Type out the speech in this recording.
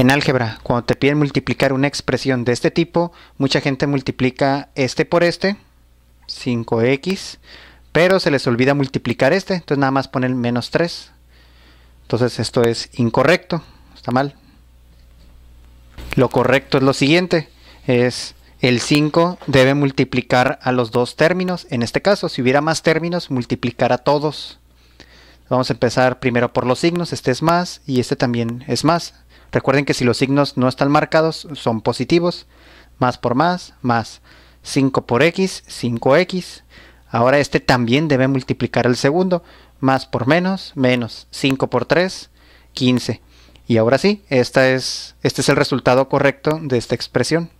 En álgebra, cuando te piden multiplicar una expresión de este tipo, mucha gente multiplica este por este, 5x, pero se les olvida multiplicar este, entonces nada más ponen menos 3. Entonces esto es incorrecto, está mal. Lo correcto es lo siguiente, es el 5 debe multiplicar a los dos términos. En este caso, si hubiera más términos, multiplicar a todos. Vamos a empezar primero por los signos, este es más y este también es más. Recuerden que si los signos no están marcados, son positivos. Más por más, más 5 por x, 5x. Ahora este también debe multiplicar el segundo. Más por menos, menos 5 por 3, 15. Y ahora sí, esta es, este es el resultado correcto de esta expresión.